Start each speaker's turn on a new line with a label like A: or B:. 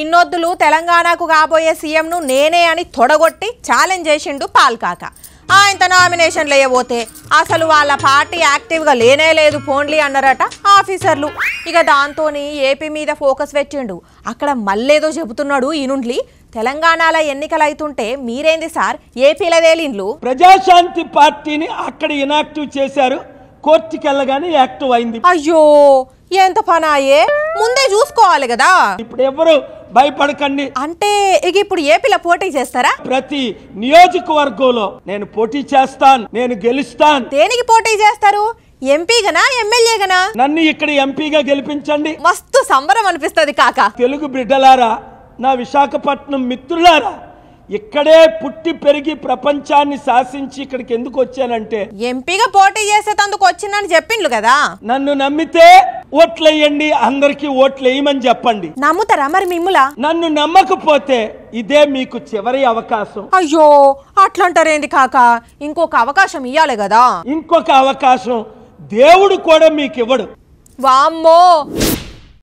A: ఇన్నొద్దులు తెలంగాణకు కాబోయే సీఎంను నేనే అని తొడగొట్టి ఛాలెంజ్ చేసిండు పాల్కాక ఆయన నామినేషన్ లేయబోతే అసలు వాళ్ళ పార్టీ యాక్టివ్గా లేనే లేదు ఫోన్లీ అన్నారట ఆఫీసర్లు ఇక దాంతో ఏపీ మీద ఫోకస్ పెట్టిండు అక్కడ మళ్ళేదో చెబుతున్నాడు ఈనుండ్లి తెలంగాణలో ఎన్నికలు అవుతుంటే మీరేంది సార్
B: ఏపీల తేలిండ్లు ప్రజాశాంతి పార్టీని అక్కడ ఇనాక్టివ్ చేశారు కోర్టుకి వెళ్ళగానే యాక్టివ్ అయింది అయ్యో ఎంత పనాయే ముందే చూసుకోవాలి కదా ఇప్పుడు ఎవరు భయపడకండి అంటే ఇక ఇప్పుడు ఏపీలో పోటీ చేస్తారా ప్రతి నియోజకవర్గంలో నేను పోటీ చేస్తాను నేను గెలుస్తాను దేనికి పోటీ చేస్తారు ఎంపీగానా ఎమ్మెల్యేగానా నన్ను ఇక్కడ ఎంపీగా గెలిపించండి మస్తు సంబరం అనిపిస్తుంది కాక తెలుగు బిడ్డలారా నా విశాఖపట్నం మిత్రులారా ఇక్కడే పుట్టి పెరిగి ప్రపంచాన్ని శాసించి ఇక్కడికి ఎందుకు వచ్చానంటే ఎంపీగా పోటీ తందుకు వచ్చిందని చెప్పిండ్లు కదా నన్ను నమ్మితే ఓట్లేయండి అందరికి ఓట్లేయమని చెప్పండి నమ్ముతారా మరి మిమ్ములా నన్ను నమ్మకపోతే ఇదే మీకు చివరి అవకాశం అయ్యో అట్లంటారేంది కాక ఇంకొక అవకాశం ఇయ్యాలి కదా ఇంకొక అవకాశం దేవుడు కూడా మీకు ఇవ్వడు
A: వామ్మో